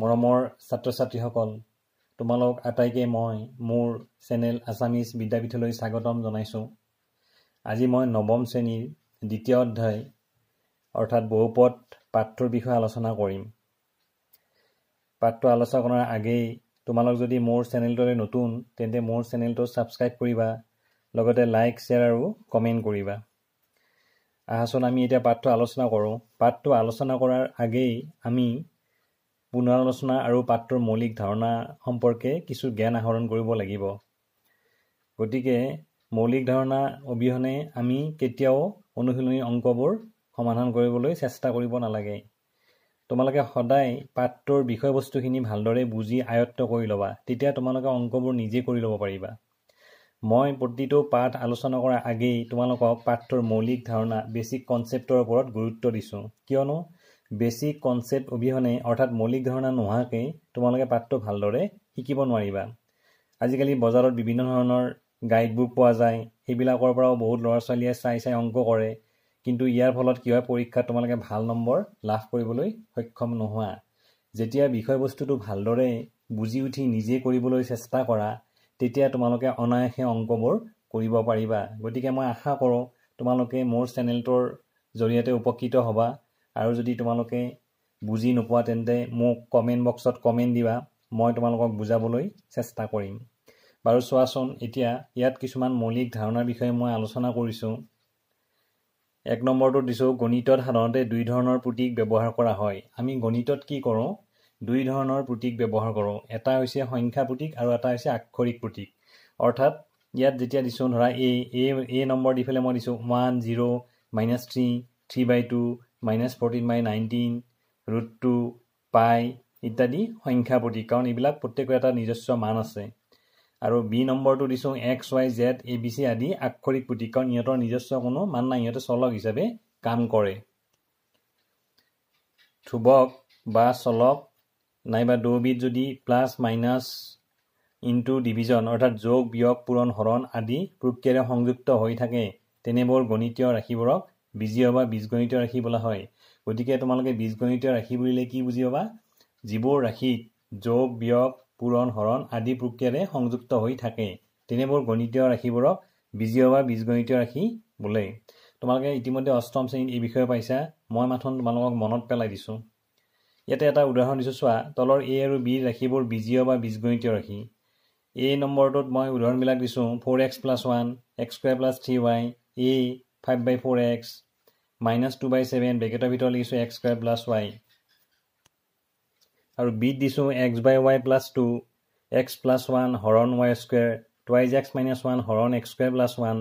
মৰমৰ ছাত্ৰ ছাত্ৰীসকল তোমালোক আটাইকে মই মোৰ চেনেল আছামিজ বিদ্যাপীঠলৈ স্বাগতম জনাইছোঁ আজি মই নৱম শ্ৰেণীৰ দ্বিতীয় অধ্যায় অৰ্থাৎ বহুপদ পাঠটোৰ বিষয়ে আলোচনা কৰিম পাঠটো আলোচনা কৰাৰ আগেয়ে তোমালোক যদি মোৰ চেনেলটোলৈ নতুন তেন্তে মোৰ চেনেলটো ছাবস্ক্ৰাইব কৰিবা লগতে লাইক শ্বেয়াৰ আৰু কমেণ্ট কৰিবা আহাচোন আমি এতিয়া পাঠটো আলোচনা কৰোঁ পাঠটো আলোচনা কৰাৰ আগেয়ে আমি পুনৰালোচনা আৰু পাত্ৰৰ মৌলিক ধাৰণা সম্পৰ্কে কিছু জ্ঞান আহৰণ কৰিব লাগিব গতিকে মৌলিক ধাৰণা অবিহনে আমি কেতিয়াও অনুশীলনী অংকবোৰ সমাধান কৰিবলৈ চেষ্টা কৰিব নালাগে তোমালোকে সদায় পাত্ৰৰ বিষয়বস্তুখিনি ভালদৰে বুজি আয়ত্ব কৰি ল'বা তেতিয়া তোমালোকে অংকবোৰ নিজে কৰি ল'ব পাৰিবা মই প্ৰতিটো পাঠ আলোচনা কৰাৰ আগেয়ে তোমালোকক পাঠটোৰ মৌলিক ধাৰণা বেচিক কনচেপ্টৰ ওপৰত গুৰুত্ব দিছোঁ কিয়নো বেচিক কনচেপ্ট অবিহনে অৰ্থাৎ মৌলিক ধাৰণা নোহোৱাকৈ তোমালোকে পাঠটো ভালদৰে শিকিব নোৱাৰিবা আজিকালি বজাৰত বিভিন্ন ধৰণৰ গাইডবুক পোৱা যায় সেইবিলাকৰ পৰাও বহুত ল'ৰা ছোৱালীয়ে চাই চাই অংক কৰে কিন্তু ইয়াৰ ফলত কি হয় পৰীক্ষাত তোমালোকে ভাল নম্বৰ লাভ কৰিবলৈ সক্ষম নোহোৱা যেতিয়া বিষয়বস্তুটো ভালদৰে বুজি উঠি নিজে কৰিবলৈ চেষ্টা কৰা তেতিয়া তোমালোকে অনায়াসে অংকবোৰ কৰিব পাৰিবা গতিকে মই আশা কৰোঁ তোমালোকে মোৰ চেনেলটোৰ জৰিয়তে উপকৃত হ'বা আৰু যদি তোমালোকে বুজি নোপোৱা তেন্তে মোক কমেণ্ট বক্সত কমেণ্ট দিবা মই তোমালোকক বুজাবলৈ চেষ্টা কৰিম বাৰু চোৱাচোন এতিয়া ইয়াত কিছুমান মৌলিক ধাৰণাৰ বিষয়ে মই আলোচনা কৰিছোঁ এক নম্বৰটো দিছোঁ গণিতত সাধাৰণতে দুই ধৰণৰ প্ৰতীক ব্যৱহাৰ কৰা হয় আমি গণিতত কি কৰোঁ দুই ধৰণৰ প্ৰতীক ব্যৱহাৰ কৰোঁ এটা হৈছে সংখ্যা প্ৰতীক আৰু এটা হৈছে আক্ষৰিক প্ৰতীক অৰ্থাৎ ইয়াত যেতিয়া দিছোঁ ধৰা এ এ এ নম্বৰ দি পেলাই মই দিছোঁ one zero' minus three three by two minus fourteen by nineteen root two pi ইত্যাদি সংখ্যা প্ৰতীক কাৰণ এইবিলাক প্ৰত্যেকৰ এটা নিজস্ব মান আছে আৰু বি নম্বৰটো দিছোঁ X Y Z A B C আদি আক্ষৰিক প্ৰতীক কাৰণ ইহঁতৰ নিজস্ব কোনো মান নাই ইহঁতে চলক হিচাপে কাম কৰে ধ্ৰুৱক বা চলক নাইবা দৌবিদ যদি প্লাছ মাইনাছ ইনটু ডিভিজন অৰ্থাৎ যোগ বিয়োগ পূৰণ হৰণ আদি প্ৰক্ৰিয়াৰে সংযুক্ত হৈ থাকে তেনেবোৰ গণিতীয় ৰাশিবোৰক বীজীয় বা বীজগণিতীয় ৰাশি বোলা হয় গতিকে তোমালোকে বীজগণিতীয় ৰাশি বুলিলে কি বুজি পাবা যিবোৰ ৰাশিত যোগ বিয়োগ পূৰণ হৰণ আদি প্ৰক্ৰিয়াৰে সংযুক্ত হৈ থাকে তেনেবোৰ গণিতীয় ৰাশিবোৰক বীজীয় বা বীজগণিতীয় ৰাশি বোলে তোমালোকে ইতিমধ্যে অষ্টম শ্ৰেণীত এই বিষয়ে পাইছা মই মাথোন তোমালোকক মনত পেলাই দিছোঁ ইয়াতে এটা উদাহৰণ দিছোঁ চোৱা তলৰ এ আৰু বি ৰাশিবোৰ বীজীয় বা বীজগণিতীয় ৰাশি এই নম্বৰটোত মই উদাহৰণবিলাক দিছোঁ four x plus one x square plus three y a five by four x minus two by seven ব্ৰেকেটৰ ভিতৰত লিখিছোঁ এক্স স্কুৱাৰ প্লাছ ৱাই আৰু বিত দিছোঁ x by y plus two x plus one হৰণ y square twice x minus one হৰণ x square plus one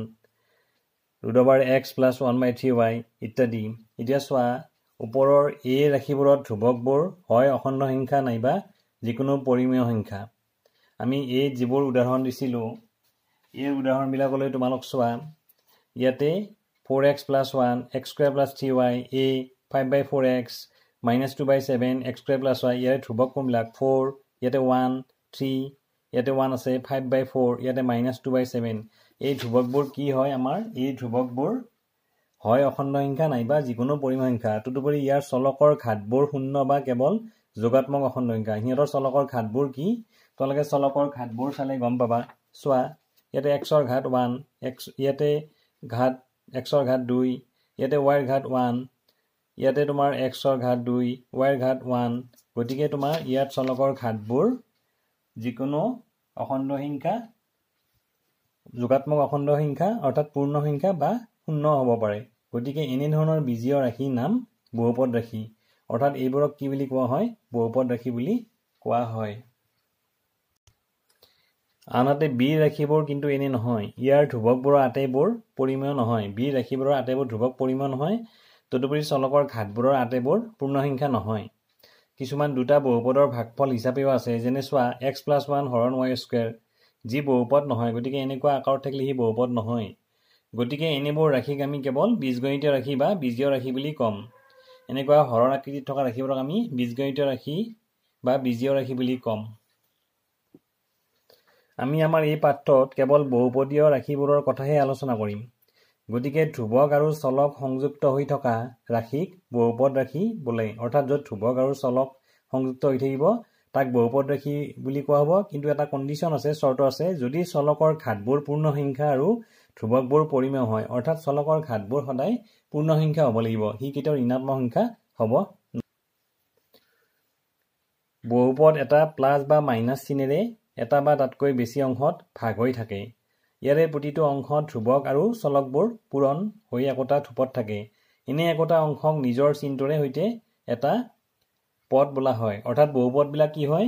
ৰুদবাৰ x plus one by three y ইত্যাদি এতিয়া চোৱা ওপৰৰ এ ৰাশিবোৰত ধ্ৰুৱকবোৰ হয় অখণ্ড সংখ্যা নাইবা যিকোনো পৰিমেয় সংখ্যা আমি এই যিবোৰ উদাহৰণ দিছিলোঁ এই উদাহৰণবিলাকলৈ তোমালোক চোৱা ইয়াতে four x plus one x square plus three y a five by four x minus two by seven x square plus y ইয়াৰে ধ্ৰুৱক কোনবিলাক ফ'ৰ ইয়াতে ওৱান থ্ৰী ইয়াতে ওৱান আছে ফাইভ বাই ফ'ৰ ইয়াতে মাইনাছ টু বাই ছেভেন এই ধ্ৰুৱকবোৰ কি হয় আমাৰ এই ধ্ৰুৱকবোৰ হয় অখণ্ড সংখ্যা নাইবা যিকোনো পৰিমাণ সংখ্যা তদুপৰি ইয়াৰ চলকৰ ঘাটবোৰ শূন্য বা কেৱল যোগাত্মক অখণ্ড সংখ্যা সিহঁতৰ চলকৰ ঘাটবোৰ কি তেওঁলোকে চলকৰ ঘাটবোৰ চালে গম পাবা চোৱা ইয়াতে এক্সৰ ঘাট ওৱান এক্স ইয়াতে ঘাট এক্সৰ ঘাট দুই ইয়াতে ৱাইৰ ঘাট ওৱান ইয়াতে তোমাৰ এক্সৰ ঘাট দুই ৱাইৰ ঘাট ওৱান গতিকে তোমাৰ ইয়াত চলকৰ ঘাটবোৰ যিকোনো অখণ্ড সংখ্যা যোগাত্মক অখণ্ড সংখ্যা অৰ্থাৎ পূৰ্ণ সংখ্যা বা শূন্য হ'ব পাৰে গতিকে এনেধৰণৰ বীজীয় ৰাশিৰ নাম বহুপদ ৰাশি অৰ্থাৎ এইবোৰক কি বুলি কোৱা হয় বহুপদ ৰাশি বুলি কোৱা হয় আনহাতে বি ৰাশিবোৰ কিন্তু এনেই নহয় ইয়াৰ ধ্ৰুৱকবোৰৰ আটাইবোৰ পৰিমেয় নহয় বি ৰাশিবোৰৰ আটাইবোৰ ধ্ৰুৱক পৰিমেয় নহয় তদুপৰি চলকৰ ঘাটবোৰৰ আটাইবোৰ পূৰ্ণসংখ্যা নহয় কিছুমান দুটা বহুপদৰ ভাগফল হিচাপেও আছে যেনে চোৱা এক্স প্লাছ ওৱান হৰণ ৱাই স্কুৱেৰ যি বহুপদ নহয় গতিকে এনেকুৱা আকাৰত থাকিলে সি বহুপদ নহয় গতিকে এনেবোৰ ৰাশিক আমি কেৱল বীজগণিতীয় ৰাশি বা বীজীয় ৰাশি বুলি ক'ম এনেকুৱা হৰণ আকৃতিত থকা ৰাশিবোৰক আমি বীজগণিতীয় ৰাশি বা বীজীয় ৰাশি বুলি ক'ম আমি আমাৰ এই পাঠত কেৱল বহুপদীয় ৰাশিবোৰৰ কথাহে আলোচনা কৰিম গতিকে ধ্ৰুৱক আৰু চলক সংযুক্ত হৈ থকা ৰাশিক বহুপদ ৰাশি বোলে অৰ্থাৎ য'ত ধ্ৰুৱক আৰু চলক সংযুক্ত হৈ থাকিব তাক বহুপদ ৰাশি বুলি কোৱা হ'ব কিন্তু এটা কণ্ডিশ্যন আছে চৰ্ত আছে যদি চলকৰ ঘাটবোৰ পূৰ্ণ সংখ্যা আৰু ধ্ৰুৱকবোৰ পৰিমেয় হয় অৰ্থাৎ চলকৰ ঘাটবোৰ সদায় পূৰ্ণ সংখ্যা হ'ব লাগিব সি কেতিয়াও ঋণাত্মক সংখ্যা হ'ব বহুপদ এটা প্লাছ বা মাইনাছ চিনেৰে এটা বা তাতকৈ বেছি অংশত ভাগ হৈ থাকে ইয়াৰে প্ৰতিটো অংশত ধ্ৰুৱক আৰু চলকবোৰ পূৰণ হৈ একোটা থোপত থাকে এনে একোটা অংশক নিজৰ চিন্তৰে সৈতে এটা পদ বোলা হয় অৰ্থাৎ বহুপদবিলাক কি হয়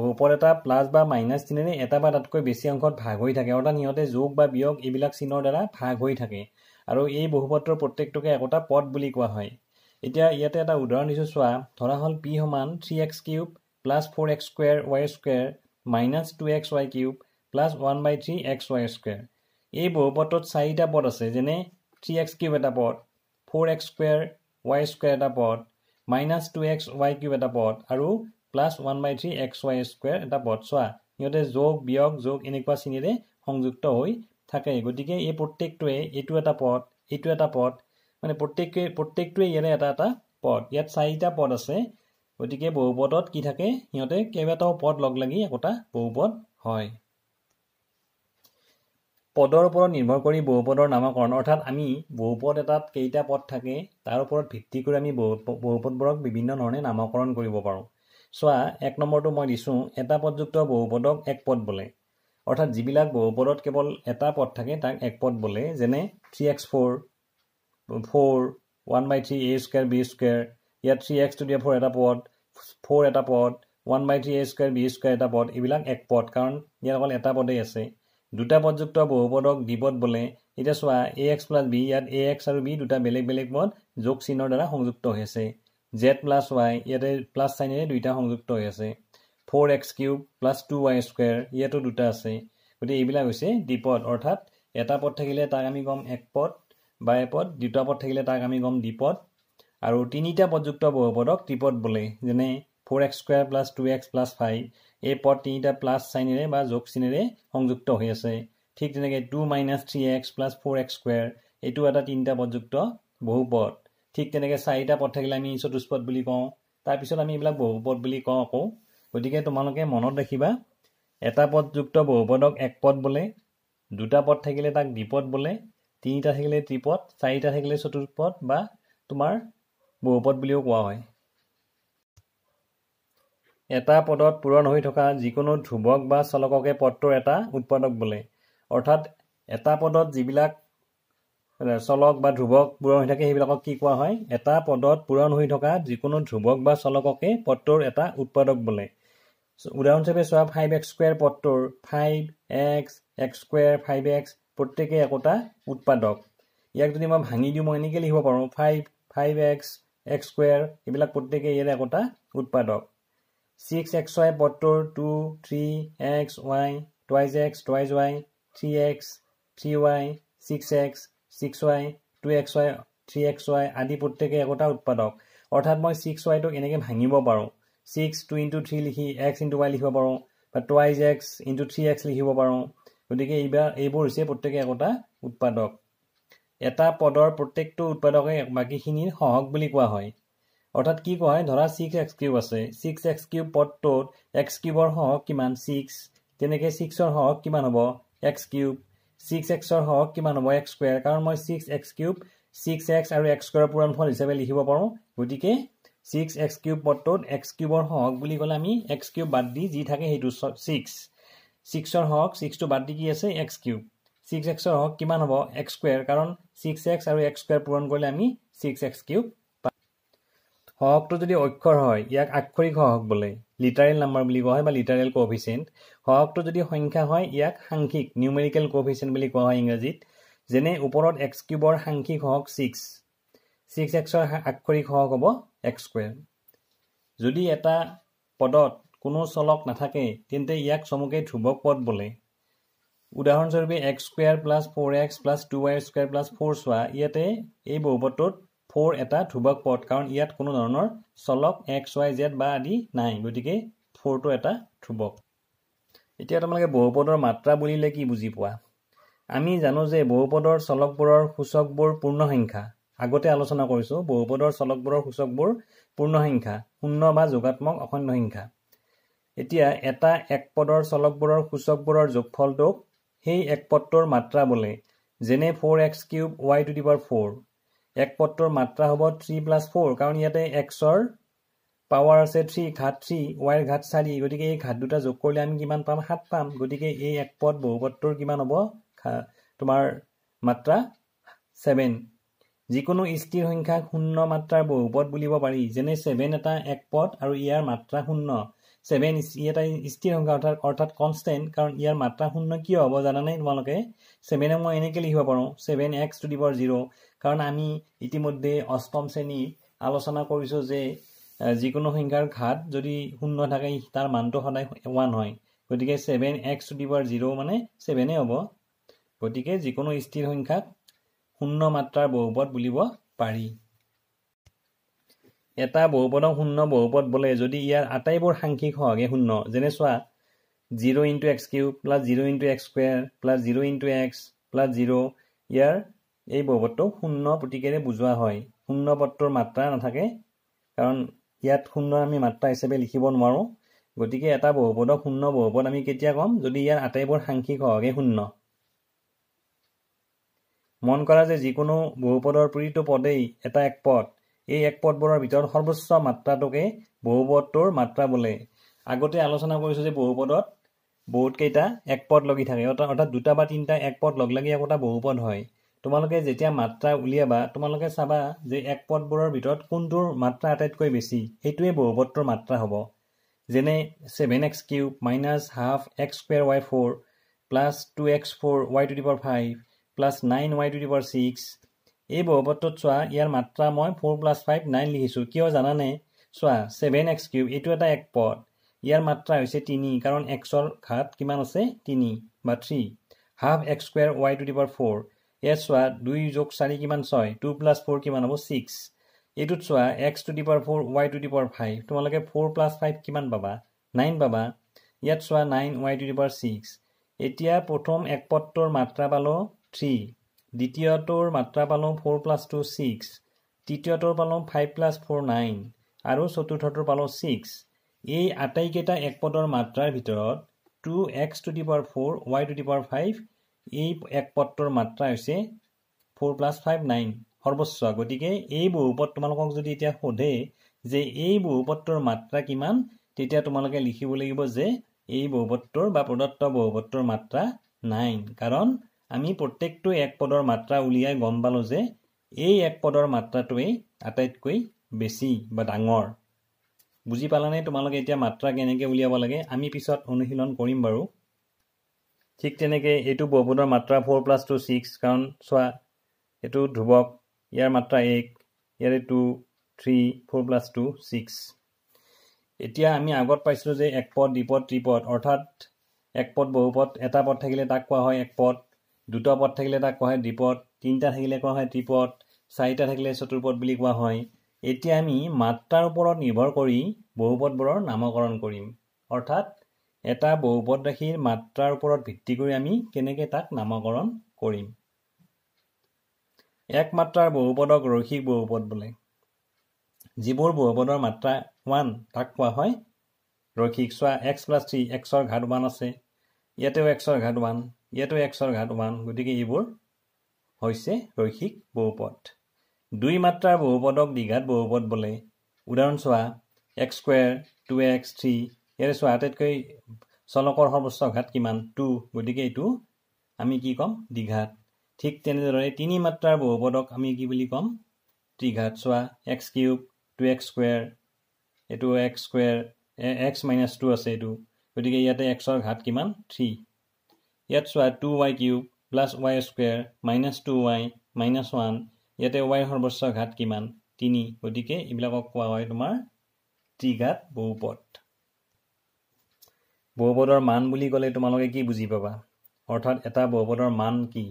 বহুপদ এটা প্লাছ বা মাইনাছ চিনেৰে এটা বা তাতকৈ বেছি অংশত ভাগ হৈ থাকে অৰ্থাৎ সিহঁতে যোগ বা বিয়োগ এইবিলাক চিনৰ দ্বাৰা ভাগ হৈ থাকে আৰু এই বহুপদটোৰ প্ৰত্যেকটোকে একোটা পদ বুলি কোৱা হয় এতিয়া ইয়াতে এটা উদাহৰণ দিছোঁ চোৱা ধৰা হ'ল পি সমান three x cube plus four x square y square minus two x y cube plus one by three x y square এই বহুপদটোত চাৰিটা পদ আছে যেনে থ্ৰী এক্স কিউব এটা পদ four x square y square এটা পদ minus two x y cube এটা পদ আৰু plus one by three x y square এটা পদ চোৱা সিহঁতে যোগ বিয়োগ যোগ এনেকুৱা চিনেৰে সংযুক্ত হৈ থাকে গতিকে এই প্ৰত্যেকটোৱে এইটো এটা পদ এইটো এটা পদ মানে প্ৰত্যেকটোৱে প্ৰত্যেকটোৱে ইয়াৰে এটা এটা পদ ইয়াত চাৰিটা পদ আছে গতিকে বহুপদত কি থাকে সিহঁতে কেইবাটাও পদ লগ লাগি একোটা বহুপদ হয় পদৰ ওপৰত নিৰ্ভৰ কৰি বহুপদৰ নামাকৰণ অৰ্থাৎ আমি বহুপদ এটাত কেইটা পদ থাকে তাৰ ওপৰত ভিত্তি কৰি আমি বহু বহুপদবোৰক বিভিন্ন ধৰণে নামাকৰণ কৰিব পাৰোঁ চোৱা এক নম্বৰটো মই দিছোঁ এটা পদযুক্ত বহুপদক এক পদ বোলে অৰ্থাৎ যিবিলাক বহুপদত কেৱল এটা পদ থাকে তাক এক পদ বোলে যেনে three x four four one by three a square b square ইয়াত three x to the four এটা পদ ফ'ৰ এটা পদ one by three a square b square এটা পদ এইবিলাক এক পদ কাৰণ ইয়াত অকল এটা পদেই আছে দুটা পদযুক্ত বহুপদক দ্বিপদ বোলে এতিয়া চোৱা এ এক্স প্লাছ বি ইয়াত এ এক্স আৰু বি দুটা বেলেগ বেলেগ পদ যোগ চিনৰ দ্বাৰা সংযুক্ত হৈ আছে জেড প্লাছ ৱাই ইয়াতে প্লাছ চাইনেৰে দুইটা সংযুক্ত হৈ আছে four x cube plus two y square ইয়াতো দুটা আছে গতিকে এইবিলাক হৈছে দ্বিপদ অৰ্থাৎ এটা পদ থাকিলে তাক আমি গম এক পদ বা এপদ দুটা পদ থাকিলে তাক আমি গম দ্বিপদ আৰু তিনিটা পদযুক্ত বহুপদক ত্ৰিপদ বোলে যেনে four x square plus two x plus five এই পদ তিনিটা প্লাছ চাইনেৰে বা যোগ চিনেৰে সংযুক্ত হৈ আছে ঠিক তেনেকৈ two minus three x plus four x square এইটো এটা তিনিটা পদযুক্ত বহুপদ ঠিক তেনেকৈ চাৰিটা পদ থাকিলে আমি চতুষ্পদ বুলি কওঁ তাৰপিছত আমি এইবিলাক বহুপদ বুলি কওঁ আকৌ গতিকে তোমালোকে মনত ৰাখিবা এটা পদযুক্ত বহুপদক এক পদ বোলে দুটা পদ থাকিলে তাক দ্বিপদ বোলে তিনিটা থাকিলে ত্ৰিপদ চাৰিটা থাকিলে চতুৰ্পদ বা তোমাৰ বহুপদ বুলিও কোৱা হয় এটা পদত পূৰণ হৈ থকা যিকোনো ধ্ৰুৱক বা চলককে পদটোৰ এটা উৎপাদক বোলে অৰ্থাৎ এটা পদত যিবিলাক চলক বা ধ্ৰুৱক পূৰণ হৈ থাকে সেইবিলাকক কি কোৱা হয় এটা পদত পূৰণ হৈ থকা যিকোনো ধ্ৰুৱক বা চলককে পদটোৰ এটা উৎপাদক বোলে উদাহৰণস্বৰূপে চোৱা ফাইভ এক্স স্কুৱেৰ পদটোৰ five x x square five x প্ৰত্যেকেই একোটা উৎপাদক ইয়াক যদি মই ভাঙি দিওঁ মই এনেকৈ লিখিব পাৰোঁ five five x x square এইবিলাক প্ৰত্যেকে ইয়াৰে একোটা উৎপাদক ছিক্স এক্স ৱাই পদটোৰ two three x y twice x twice y three x three y six x six y two x y three x y আদি প্ৰত্যেকে একোটা উৎপাদক অৰ্থাৎ মই ছিক্স ৱাইটোক এনেকৈ ভাঙিব পাৰোঁ ছিক্স টু ইণ্টু থ্ৰী লিখি এক্স ইণ্টু ৱাই লিখিব পাৰোঁ বা twice x into three x লিখিব পাৰোঁ গতিকে এইবাৰ এইবোৰ হৈছে প্ৰত্যেকে একোটা উৎপাদক এটা পদৰ প্ৰত্যেকটো উৎপাদকে বাকীখিনিৰ সহক বুলি কোৱা হয় অৰ্থাৎ কি কোৱা হয় ধৰা ছিক্স এক্স কিউব আছে ছিক্স এক্স কিউব পদটোত এক্স কিউবৰ সহক কিমান ছিক্স তেনেকৈ ছিক্সৰ সহক কিমান হ'ব এক্স কিউব ছিক্স এক্সৰ সহক কিমান হ'ব এক্স স্কুৱেৰ কাৰণ মই six x cube six x আৰু এক্স পূৰণ ফল হিচাপে লিখিব পাৰোঁ গতিকে ছিক্স এক্স কিউব পদটোত এক্স কিউবৰ সহক বুলি ক'লে আমি এক্স কিউব বাদ দি যি থাকে সেইটো ছিক্স ছিক্সৰ হওক ছিক্সটো বাদ দি কি আছে এক্স কিউব ছিক্স এক্সৰ হওক কিমান হ'ব এক্স স্কুৱেৰ কাৰণ ছিক্স এক্স আৰু এক্স স্কুৱেৰ পূৰণ কৰিলে আমি ছিক্স এক্স কিউব সহকটো যদি অক্ষৰ হয় ইয়াক আক্ষৰিক সহক বোলে লিটাৰেল নাম্বাৰ বুলি কোৱা হয় বা লিটাৰেল কোঅফিচিয়েণ্ট সহকটো যদি সংখ্যা হয় ইয়াক সাংখ্যিক নিউমেৰিকেল কোঅফিচিয়েণ্ট বুলি কোৱা হয় ইংৰাজীত যেনে ওপৰত এক্স কিউবৰ সাংখ্যিক সহক ছিক্স ছিক্স এক্সৰ আক্ষৰিক সহক হ'ব এক্স স্কুৱেৰ যদি এটা পদত কোনো চলক নাথাকে তেন্তে ইয়াক চমুকৈ ধ্ৰুৱক পদ বোলে উদাহৰণস্বৰূপে x square plus four x plus two y square plus four চোৱা ইয়াতে এই বহুপদটোত ফ'ৰ এটা ধ্ৰুৱক পদ কাৰণ ইয়াত কোনো ধৰণৰ চলক এক্স ৱাই জেড বা আদি নাই গতিকে ফ'ৰটো এটা ধ্ৰুৱক এতিয়া তোমালোকে বহুপদৰ মাত্ৰা বুলিলে কি বুজি পোৱা আমি জানো যে বহুপদৰ চলকবোৰৰ সূচকবোৰ পূৰ্ণসংখ্যা আগতে আলোচনা কৰিছোঁ বহুপদৰ চলকবোৰৰ সূচকবোৰ পূৰ্ণসংখ্যা শূন্য বা যোগাত্মক অখণ্ড সংখ্যা এতিয়া এটা একপদৰ চলকবোৰৰ সূচকবোৰৰ যোগফলটোক সেই এক একপত্ৰৰ মাত্ৰা বোলে যেনে four x cube y to the power four এক পত্ৰৰ মাত্ৰা হ'ব থ্ৰী প্লাছ ফ'ৰ কাৰণ ইয়াতে এক্সৰ পাৱাৰ আছে থ্ৰী ঘাট থ্ৰী ৱাইৰ ঘাট চাৰি গতিকে এই ঘাট দুটা যোগ কৰিলে আমি কিমান পাম সাত পাম গতিকে এই এক একপদ বহুপত্ৰৰ কিমান হ'ব তোমাৰ মাত্ৰা ছেভেন যিকোনো স্থিৰ সংখ্যাক শূন্য মাত্ৰাৰ বহুপদ বুলিব পাৰি যেনে ছেভেন এটা এক একপদ আৰু ইয়াৰ মাত্ৰা শূন্য ছেভেন ই এটা স্থিৰ সংখ্যা অৰ্থাৎ অৰ্থাৎ কনষ্টেণ্ট কাৰণ ইয়াৰ মাত্ৰা শূন্য কিয় হ'ব জানানে তোমালোকে ছেভেনে মই এনেকৈ লিখিব পাৰোঁ seven x to the zero' কাৰণ আমি ইতিমধ্যে অষ্টম শ্ৰেণীত আলোচনা কৰিছোঁ যে যিকোনো সংখ্যাৰ ঘাত যদি শূন্য থাকে তাৰ মানটো সদায় ওৱান হয় গতিকে seven x to the zero' মানে ছেভেনেই হ'ব গতিকে যিকোনো স্থিৰ সংখ্যাক শূন্য মাত্ৰাৰ বহুপদ বুলিব পাৰি এটা বহুপদক শূন্য বহুপদ বোলে যদি ইয়াৰ আটাইবোৰ সাংখ্যিক সহগে শূন্য যেনে চোৱা zero' into x cube plus zero' into x square plus zero' into x plus zero' ইয়াৰ এই বহুপদটো শূন্য প্ৰতীকেৰে বুজোৱা হয় শূন্য পদটোৰ মাত্ৰা নাথাকে কাৰণ ইয়াত শূন্য আমি মাত্ৰা হিচাপে লিখিব নোৱাৰোঁ গতিকে এটা বহুপদক শূন্য বহুপদ আমি কেতিয়া ক'ম যদি ইয়াৰ আটাইবোৰ সাংখ্যিক সহগে শূন্য মন কৰা যে যিকোনো বহুপদৰ প্ৰতিটো পদেই এটা এক পদ এই এক পদবোৰৰ ভিতৰত সৰ্বোচ্চ মাত্ৰাটোকে বহুপদটোৰ মাত্ৰা বোলে আগতে আলোচনা কৰিছোঁ যে বহুপদত বহুতকেইটা এক পদ লগি থাকে অৰ্থাৎ দুটা বা তিনিটা এক পদ লগ লাগি একোটা বহুপদ হয় তোমালোকে যেতিয়া মাত্ৰা উলিয়াবা তোমালোকে চাবা যে এক পদবোৰৰ ভিতৰত কোনটোৰ মাত্ৰা আটাইতকৈ বেছি সেইটোৱে বহুপদটোৰ মাত্ৰা হ'ব যেনে seven x cube minus half x square y four plus two x four y to the power five plus nine y to the power six এই বহুপত্ৰত চোৱা ইয়াৰ মাত্ৰা মই ফ'ৰ প্লাছ ফাইভ নাইন লিখিছোঁ কিয় জানানে চোৱা ছেভেন এক্স কিউব এইটো এটা এক পদ ইয়াৰ মাত্ৰা হৈছে তিনি কাৰণ এক্সৰ ঘাত কিমান আছে তিনি বা three half x square y to the power four ইয়াত চোৱা দুই যোগ চাৰি কিমান ছয় টু প্লাছ ফ'ৰ কিমান হ'ব ছিক্স এইটোত চোৱা x to the power four y to the power five তোমালোকে ফ'ৰ প্লাছ ফাইভ কিমান পাবা নাইন পাবা ইয়াত চোৱা nine y to the power six এতিয়া প্ৰথম এক একপত্ৰৰ মাত্ৰা পালোঁ থ্ৰী দ্বিতীয়টোৰ মাত্ৰা পালোঁ ফ'ৰ প্লাছ টু ছিক্স তৃতীয়টোৰ পালোঁ ফাইভ প্লাছ ফ'ৰ নাইন আৰু চতুৰ্থটোৰ পালোঁ ছিক্স এই আটাইকেইটা এক পদৰ মাত্ৰাৰ ভিতৰত two x to the power four y to the power five এই একপদটোৰ মাত্ৰা হৈছে ফ'ৰ প্লাছ ফাইভ নাইন সৰ্বোচ্চ গতিকে এই বহুপদ তোমালোকক যদি এতিয়া সোধে যে এই বহুপদটোৰ মাত্ৰা কিমান তেতিয়া তোমালোকে লিখিব লাগিব যে এই বহুপদটোৰ বা প্ৰদত্ত বহুপদটোৰ মাত্ৰা নাইন কাৰণ আমি প্ৰত্যেকটো এক পদৰ মাত্ৰা উলিয়াই গম পালোঁ যে এই এক পদৰ মাত্ৰাটোৱেই আটাইতকৈ বেছি বা ডাঙৰ বুজি পালানে তোমালোকে এতিয়া মাত্ৰা কেনেকৈ উলিয়াব লাগে আমি পিছত অনুশীলন কৰিম বাৰু ঠিক তেনেকৈ এইটো বহুপদৰ মাত্ৰা ফ'ৰ প্লাছ টু ছিক্স কাৰণ চোৱা এইটো ধ্ৰুৱক ইয়াৰ মাত্ৰা এক ইয়াৰে two three four plus two six এতিয়া আমি আগত পাইছিলোঁ যে এক পদ দ্বিপদ ত্ৰিপদ অৰ্থাৎ এক একপদ বহুপদ এটা পদ থাকিলে তাক কোৱা হয় এক পদ দুটা পথ থাকিলে তাক কোৱা হয় দ্বিপদ তিনিটা থাকিলে কোৱা হয় ত্ৰিপদ চাৰিটা থাকিলে চতুৰ্পথ বুলি কোৱা হয় এতিয়া আমি মাত্ৰাৰ ওপৰত নিৰ্ভৰ কৰি বহুপদবোৰৰ নামকৰণ কৰিম অৰ্থাৎ এটা বহুপদ ৰাশিৰ মাত্ৰাৰ ওপৰত ভিত্তি কৰি আমি কেনেকৈ তাক নামকৰণ কৰিম এক মাত্ৰাৰ বহুপদক ৰৈষিক বহুপদ বোলে যিবোৰ বহুপদৰ মাত্ৰা ওৱান তাক কোৱা হয় ৰৈষিক চোৱা এক্স প্লাছ থ্ৰী এক্সৰ ঘাট ওৱান আছে ইয়াতেও এক্সৰ ঘাট ওৱান ইয়াতো এক্সৰ ঘাত ওৱান গতিকে এইবোৰ হৈছে ৰৈষিক বহুপদ দুই মাত্ৰাৰ বহুপদক দীঘাত বহুপদ বোলে উদাহৰণ চোৱা x square two x three ইয়াৰে চোৱা আটাইতকৈ চলকৰ সৰ্বোচ্চ ঘাত কিমান টু গতিকে এইটো আমি কি ক'ম দীঘাত ঠিক তেনেদৰে তিনি মাত্ৰাৰ বহুপদক আমি কি বুলি ক'ম ত্ৰিঘাত চোৱা x cube two x square এইটো x square x minus two আছে এইটো গতিকে ইয়াতে এক্সৰ ঘাত কিমান থ্ৰী ইয়াত চোৱা two y cube plus y square minus two y minus one ইয়াতে ৱাইৰ সৰ্বোচ্চ ঘাত কিমান তিনি গতিকে এইবিলাকক কোৱা হয় তোমাৰ ত্ৰিঘাত বহুপদ বহুপদৰ মান বুলি ক'লে তোমালোকে কি বুজি পাবা অৰ্থাৎ এটা বহুপদৰ মান কি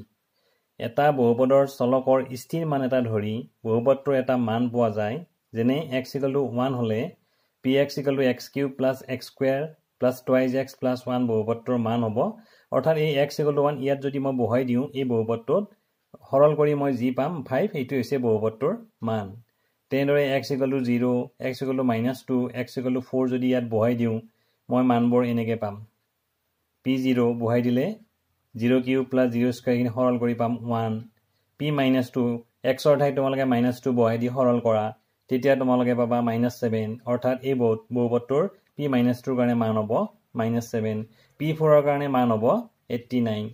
এটা বহুপদৰ চলকৰ স্থিৰ মান এটা ধৰি বহুপদটোৰ এটা মান পোৱা যায় যেনে এক্স ইকল টু ওৱান হ'লে p x equal to x cube plus x square plus twice x plus one বহুপদটোৰ মান হ'ব অৰ্থাৎ এই এক্স ইকল টু ওৱান ইয়াত যদি মই বহাই দিওঁ এই বহুপদটোত সৰল কৰি মই যি পাম ফাইভ এইটো হৈছে বহুপদটোৰ মান তেনেদৰে x equal to zero' x equal to minus two x equal to four যদি ইয়াত বহাই দিওঁ মই মানবোৰ এনেকৈ পাম পি জিৰ' বহাই দিলে জিৰ' কিউ প্লাছ জিৰ' স্কুৱাৰখিনি সৰল কৰি পাম ওৱান পি মাইনাছ টু এক্সৰ ঠাইত তোমালোকে মাইনাছ টু বহাই দি সৰল কৰা তেতিয়া তোমালোকে পাবা মাইনাছ ছেভেন অৰ্থাৎ এই বহুপদটোৰ পি মাইনাছ টুৰ কাৰণে মান হ'ব মাইনাছ ছেভেন পি ফ'ৰৰ কাৰণে মান হ'ব এইট্টি নাইন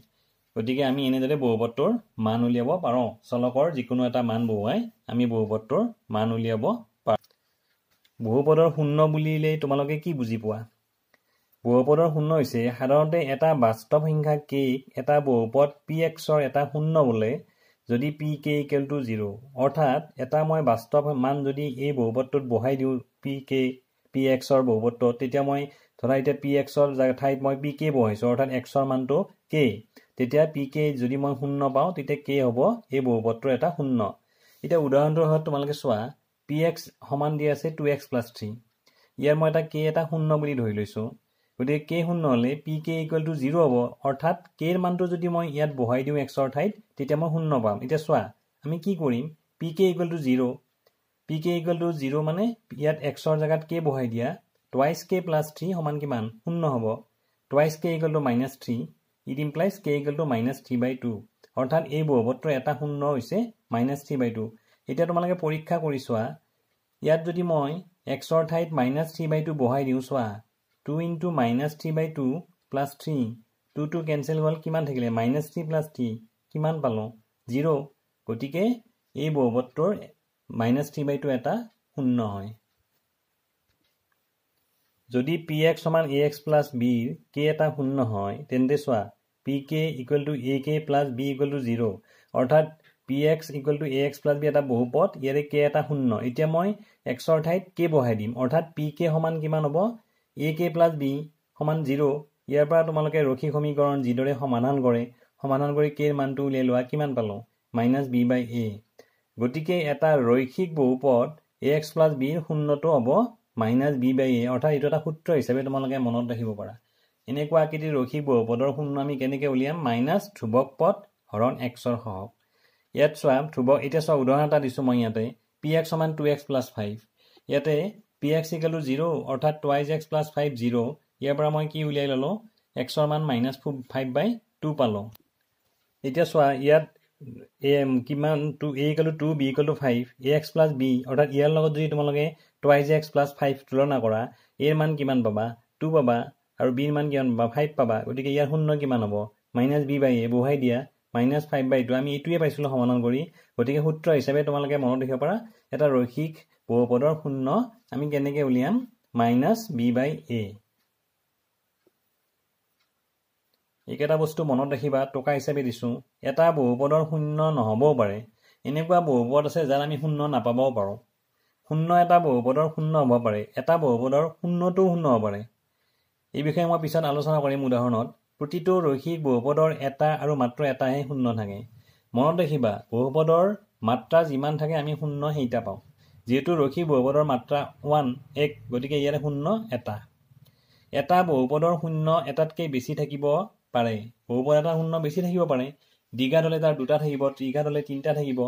গতিকে আমি এনেদৰে বহুপদটোৰ মান উলিয়াব পাৰোঁ চলকৰ যিকোনো এটা মান বহুৱাই আমি বহুপদটোৰ মান উলিয়াব পাৰোঁ বহুপদৰ শূন্য বুলিলেই তোমালোকে কি বুজি পোৱা বহুপদৰ শূন্য হৈছে সাধাৰণতে এটা বাস্তৱ সংখ্যা কেক এটা বহুপদ পি এক্সৰ এটা শূন্য বোলে যদি p k equal to zero' অৰ্থাৎ এটা মই বাস্তৱ মান যদি এই বহুপদটোত বহাই দিওঁ পি কে পি এক্সৰ বহুবত্ব তেতিয়া মই ধৰা এতিয়া পি এক্সৰ ঠাইত মই পি কে বহাইছোঁ অৰ্থাৎ এক্সৰ মানটো কে তেতিয়া পি কে যদি মই শূন্য পাওঁ তেতিয়া কে হ'ব এই বহুবত্ৰ এটা শূন্য এতিয়া উদাহৰণটোৰ হয় তোমালোকে চোৱা পি এক্স সমান দি আছে টু এক্স প্লাছ থ্ৰী ইয়াৰ মই এটা কে এটা শূন্য বুলি ধৰি লৈছোঁ গতিকে কে শূন্য হ'লে p k equal to zero' হ'ব অৰ্থাৎ কেৰ মানটো যদি মই ইয়াত বহাই দিওঁ এক্সৰ ঠাইত তেতিয়া মই শূন্য পাম এতিয়া চোৱা আমি কি কৰিম p k equal to zero' p k equal to zero' মানে ইয়াত এক্সৰ জেগাত কে বহাই দিয়া টুৱাইচ কে প্লাছ থ্ৰী সমান কিমান শূন্য হ'ব twice k equal to minus three it implies k equal to minus three by two অৰ্থাৎ এই বৰ্বত্ৰ এটা শূন্য হৈছে মাইনাছ থ্ৰী বাই টু এতিয়া তোমালোকে পৰীক্ষা কৰি চোৱা ইয়াত যদি মই এক্সৰ ঠাইত মাইনাছ থ্ৰী বাই টু বহাই দিওঁ চোৱা two into minus three by two plus three two two cancel হ'ল কিমান থাকিলে মাইনাছ থ্ৰী প্লাছ থ্ৰী কিমান পালোঁ জিৰ' গতিকে এই বৰ্বত্ৰৰ মাইনাচ থ্ৰী বাই টু এটা শূন্য হয় যদি পি এক্স সমান a x plus b k এটা শূন্য হয় তেন্তে চোৱা p k equal to a k plus b equal to zero' অৰ্থাৎ p x equal to a x plus b এটা বহুপদ ইয়াৰে কে এটা শূন্য এতিয়া মই এক্সৰ ঠাইত কে বহাই দিম অৰ্থাৎ পি কে সমান কিমান হ'ব এ কে প্লাছ বি সমান জিৰ' ইয়াৰ পৰা তোমালোকে ৰখি সমীকৰণ যিদৰে সমাধান কৰে সমাধান কৰি কেৰ মানটো উলিয়াই লোৱা কিমান পালোঁ মাইনাছ বি বাই এ গতিকে এটা ৰৈষিক বহুপদ এ এক্স প্লাছ বিৰ শূন্যটো হ'ব মাইনাছ বি বাই এ অৰ্থাৎ এইটো এটা সূত্ৰ হিচাপে তোমালোকে মনত ৰাখিব পাৰা এনেকুৱা আকৃতিৰ ৰৈষিক বহুপদৰ শূন্য আমি কেনেকৈ উলিয়াম মাইনাছ ধ্ৰুৱক পদ হৰণ এক্সৰ সহক ইয়াত চোৱা ধ্ৰুৱক এতিয়া চোৱা উদাহৰণ এটা দিছোঁ মই ইয়াতে পি এক্স সমান টু এক্স প্লাছ ফাইভ ইয়াতে পি এক্স ইকেলটো জিৰ' অৰ্থাৎ twice x plus five zero' ইয়াৰ পৰা মই কি উলিয়াই ল'লোঁ এক্সৰ মান মাইনাছ ফু ফাইভ বাই টু পালোঁ এতিয়া চোৱা ইয়াত এ কিমান টু এ ইকেলটো two b equal to five a x plus b অৰ্থাৎ ইয়াৰ লগত যদি তোমালোকে টুৱাইজ এক্স প্লাছ ফাইভ তুলনা কৰা এৰ মান কিমান পাবা টু পাবা আৰু বিৰ মান কিমান পাবা ফাইভ পাবা গতিকে ইয়াৰ শূন্য কিমান হ'ব মাইনাছ বি বাই এ বহাই দিয়া মাইনাছ ফাইভ বাই টু আমি এইটোৱে পাইছিলোঁ সমাধান কৰি গতিকে সূত্ৰ হিচাপে তোমালোকে মনত ৰাখিব পাৰা এটা ৰৈষিক বহুপদৰ শূন্য আমি কেনেকৈ উলিয়াম মাইনাছ বি বাই এ এইকেইটা বস্তু মনত ৰাখিবা টকা হিচাপে দিছোঁ এটা বহুপদৰ শূন্য নহ'বও পাৰে এনেকুৱা বহুপদ আছে যাৰ আমি শূন্য নাপাবও পাৰোঁ শূন্য এটা বহুপদৰ শূন্য হ'ব পাৰে এটা বহুপদৰ শূন্যটো শূন্য হ'ব পাৰে এই বিষয়ে মই পিছত আলোচনা কৰিম উদাহৰণত প্ৰতিটো ৰৈষিক বহুপদৰ এটা আৰু মাত্ৰ এটাহে শূন্য থাকে মনত ৰাখিবা বহুপদৰ মাত্ৰা যিমান থাকে আমি শূন্য সেইটা পাওঁ যিহেতু ৰৈষিক বহুপদৰ মাত্ৰা ওৱান এক গতিকে ইয়াৰে শূন্য এটা এটা বহুপদৰ শূন্য এটাতকৈ বেছি থাকিব পাৰে বৌপদ এটা শূন্য বেছি থাকিব পাৰে দীঘা দলে তাৰ দুটা থাকিব ত্ৰিঘা দলে তিনিটা থাকিব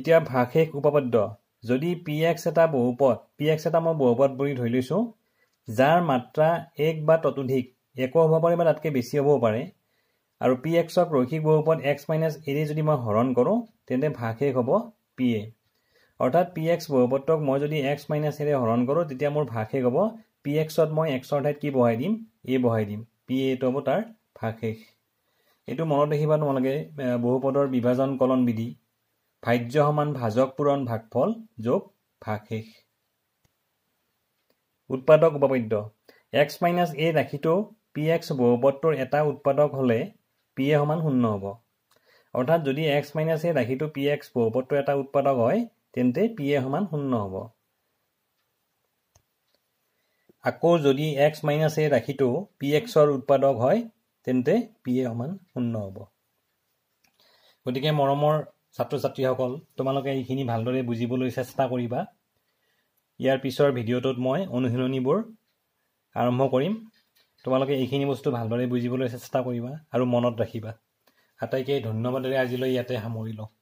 এতিয়া ভাষেক উপপাদ্য যদি পি এক্স এটা বহুপদ পি এক্স এটা মই বহুপদ বুলি ধৰি লৈছোঁ যাৰ মাত্ৰা এক বা ততোধিক একো হ'ব পাৰে বা তাতকৈ বেছি হ'বও পাৰে আৰু পি এক্সক ৰৈষিক বহুপদ এক্স মাইনাছ এৰে যদি মই হৰণ কৰোঁ তেন্তে ভাষেক হ'ব পি এ অৰ্থাৎ পি এক্স বহুপদটোক মই যদি এক্স মাইনাছ এৰে হৰণ কৰোঁ তেতিয়া মোৰ ভাষেক হ'ব পি এক্সত মই এক্সৰ ঠাইত কি বহাই দিম এ বহাই দিম পি এটো হ'ব তাৰ ভাগশেষ এইটো মনত ৰাখিবা তোমালোকে বহুপদৰ বিভাজন কলন বিধি ভাজ্য সমান ভাজক পূৰণ ভাগফল যোগ ভাগশেষ উৎপাদক উপপাদ্য এক্স মাইনাছ এ ৰাশিটো পি এক্স বহুপদটোৰ এটা উৎপাদক হ'লে পি এ সমান শূন্য হ'ব অৰ্থাৎ যদি এক্স মাইনাছ এ ৰাশিটো পি এক্স বহুপদটোৰ এটা উৎপাদক হয় তেন্তে পি এ সমান শূন্য হ'ব আকৌ যদি এক্স মাইনাছ এ ৰাখিটো পি এক্সৰ উৎপাদক হয় তেন্তে পি এ সমান শূন্য হ'ব গতিকে মৰমৰ ছাত্ৰ ছাত্ৰীসকল তোমালোকে এইখিনি ভালদৰে বুজিবলৈ চেষ্টা কৰিবা ইয়াৰ পিছৰ ভিডিঅ'টোত মই অনুশীলনীবোৰ আৰম্ভ কৰিম তোমালোকে এইখিনি বস্তু ভালদৰে বুজিবলৈ চেষ্টা কৰিবা আৰু মনত ৰাখিবা আটাইকে ধন্যবাদেৰে আজিলৈ ইয়াতে সামৰি লওঁ